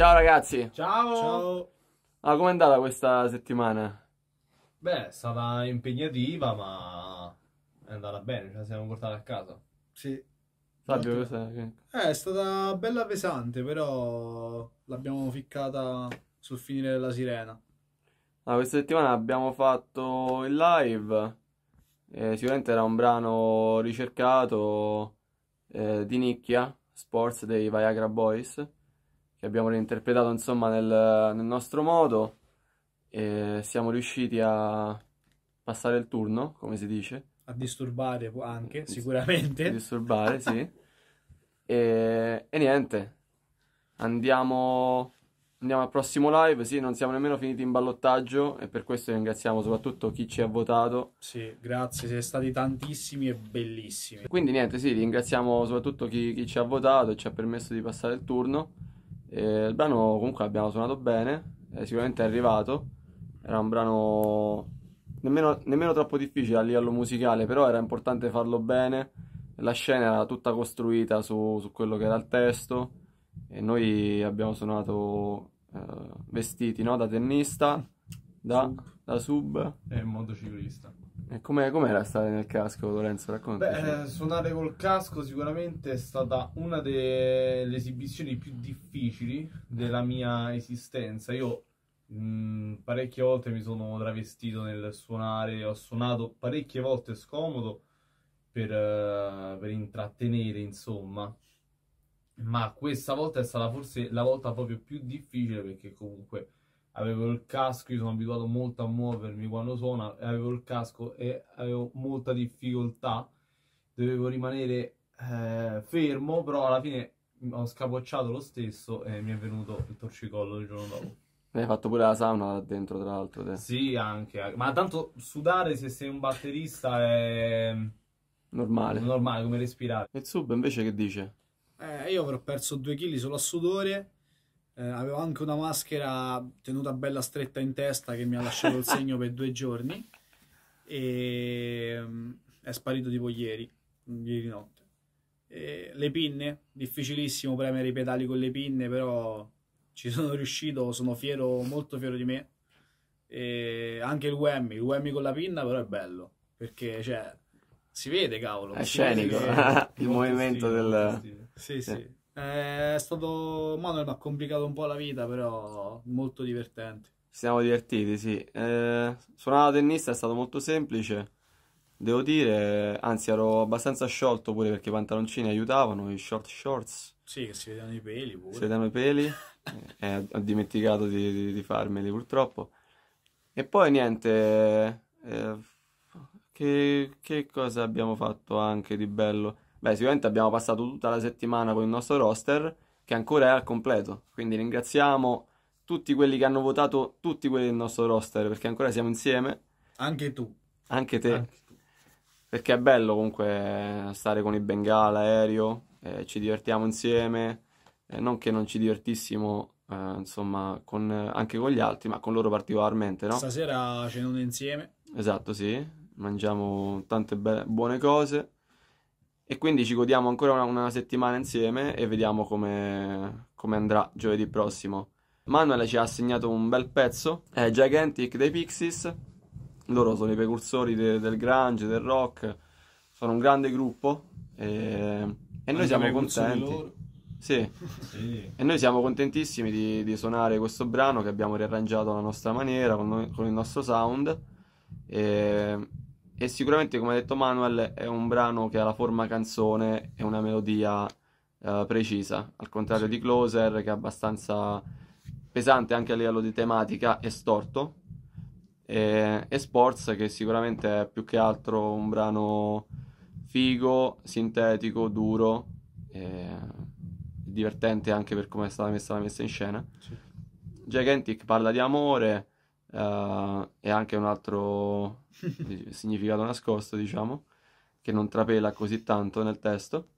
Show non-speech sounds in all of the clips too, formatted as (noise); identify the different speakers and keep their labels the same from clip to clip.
Speaker 1: Ciao ragazzi. Ciao. Ciao. Ah, com'è andata questa settimana?
Speaker 2: Beh, è stata impegnativa, ma è andata bene, ce la siamo portati a casa. Sì. Fabio, cosa...
Speaker 1: Eh,
Speaker 3: è stata bella pesante, però l'abbiamo ficcata sul finire della sirena.
Speaker 1: Ah, questa settimana abbiamo fatto il live. Eh, sicuramente era un brano ricercato eh, di nicchia, Sports dei Viagra Boys che abbiamo reinterpretato insomma nel, nel nostro modo e siamo riusciti a passare il turno, come si dice.
Speaker 3: A disturbare anche, sicuramente. A
Speaker 1: disturbare, sì. E, e niente, andiamo, andiamo, al prossimo live. Sì, non siamo nemmeno finiti in ballottaggio e per questo ringraziamo soprattutto chi ci ha votato. Sì, grazie,
Speaker 3: siete stati tantissimi e bellissimi.
Speaker 1: Quindi niente, sì, ringraziamo soprattutto chi, chi ci ha votato e ci ha permesso di passare il turno. Eh, il brano comunque l'abbiamo suonato bene, è eh, sicuramente è arrivato, era un brano nemmeno, nemmeno, troppo difficile a livello musicale, però era importante farlo bene, la scena era tutta costruita su, su quello che era il testo e noi abbiamo suonato eh, vestiti no? da tennista, da sub, da sub.
Speaker 2: e motociclista.
Speaker 1: E eh, com'è, com'era stare nel casco, Lorenzo? Raccontaci.
Speaker 2: Beh, eh, suonare col casco sicuramente è stata una delle esibizioni più difficili della mia esistenza. Io mh, mm, parecchie volte mi sono travestito nel suonare, ho suonato parecchie volte scomodo per, eh, per intrattenere, insomma. Ma questa volta è stata forse la volta proprio più difficile perché comunque avevo il casco, io sono abituato molto a muovermi quando suona, avevo il casco e avevo molta difficoltà, dovevo rimanere eh, fermo, però alla fine ho scapocciato lo stesso e mi è venuto il torcicollo il giorno dopo.
Speaker 1: (laughs) Hai fatto pure la sauna là dentro, tra l'altro. Te. Sì, anche. Ma
Speaker 2: tanto sudare se sei un batterista è... Normale. Normale, come respirare. E Sub invece che dice?
Speaker 3: Eh, io avrò perso due kg solo a sudore eh, avevo anche una maschera tenuta bella stretta in testa che mi ha lasciato il segno per due giorni e mm, è sparito tipo ieri, ieri notte. E le pinne, difficilissimo premere i pedali con le pinne, però ci sono riuscito, sono fiero, molto fiero di me. E anche il Whammy, il Whammy con la pinna però è bello, perché cioè, si vede cavolo. È scenico,
Speaker 1: vede, (laughs) il movimento stile, del... Sì, sì. sì.
Speaker 3: Eh, è stato Manuel mi ha complicato un po' la vita, però molto divertente.
Speaker 1: Ci siamo divertiti, sì. Eh, suonare la tennista è stato molto semplice, devo dire, anzi ero abbastanza sciolto pure perché i pantaloncini aiutavano, i short shorts.
Speaker 3: Sì, che si vedono i peli pure. Si vedevano i
Speaker 1: peli, (laughs) eh, ho dimenticato di, di, di, farmeli purtroppo. E poi niente, eh, che, che cosa abbiamo fatto anche di bello? Beh, sicuramente abbiamo passato tutta la settimana con il nostro roster che ancora è al completo, quindi ringraziamo tutti quelli che hanno votato, tutti quelli del nostro roster, perché ancora siamo insieme. Anche tu. Anche te. Anche tu. Perché è bello comunque stare con i Bengala, aereo, eh, ci divertiamo insieme, eh, non che non ci divertissimo eh, insomma, con, anche con gli altri, ma con loro particolarmente, no?
Speaker 3: Stasera cenone insieme.
Speaker 1: Esatto, sì. Mangiamo tante be- buone cose. E quindi ci godiamo ancora una, una settimana insieme e vediamo come, come andrà giovedì prossimo. Manuel ci ha assegnato un bel pezzo, è Gigantic dei Pixies, loro sono i precursori de, del grunge, del rock, sono un grande gruppo e, e noi siamo contenti. Sì. sì. e noi siamo contentissimi di, di, suonare questo brano che abbiamo riarrangiato alla nostra maniera, con, noi, con il nostro sound e e sicuramente, come ha detto Manuel, è un brano che ha la forma canzone e una melodia eh, precisa, al contrario sì. di Closer, che è abbastanza pesante anche a livello di tematica e storto, e, e Sports, che sicuramente è più che altro un brano figo, sintetico, duro, divertente anche per come è stata messa la messa in scena. Sì. Jack parla di amore, uh, eh, è anche un altro (laughs) significato nascosto, diciamo, che non trapela così tanto nel testo.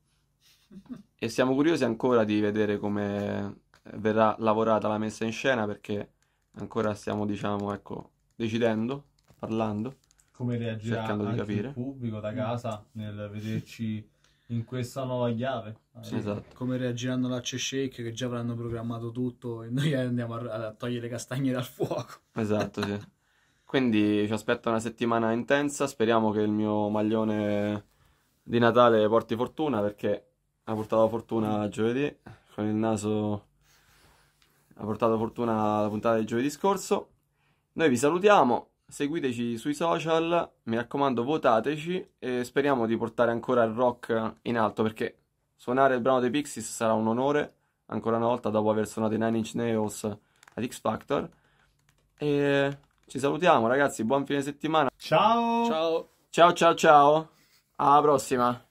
Speaker 1: E siamo curiosi ancora di vedere come verrà lavorata la messa in scena perché ancora stiamo, diciamo, ecco, decidendo, parlando, come reagirà cercando di capire. il
Speaker 2: pubblico da mm. casa nel vederci in questa nuova chiave. Sì, esatto. Come
Speaker 3: reagiranno la C-Shake che già avranno programmato tutto e noi andiamo a, a togliere castagne dal
Speaker 1: fuoco. Esatto, sì. Quindi ci aspetta una settimana intensa, speriamo che il mio maglione di Natale porti fortuna perché ha portato fortuna giovedì, con il naso ha portato fortuna la puntata di giovedì scorso. Noi vi salutiamo, seguiteci sui social, mi raccomando votateci e speriamo di portare ancora il rock in alto perché suonare il brano dei Pixies sarà un onore, ancora una volta dopo aver suonato i Nine Inch Nails ad X Factor. E ci salutiamo ragazzi, buon fine settimana. Ciao! Ciao ciao ciao! ciao. Alla prossima!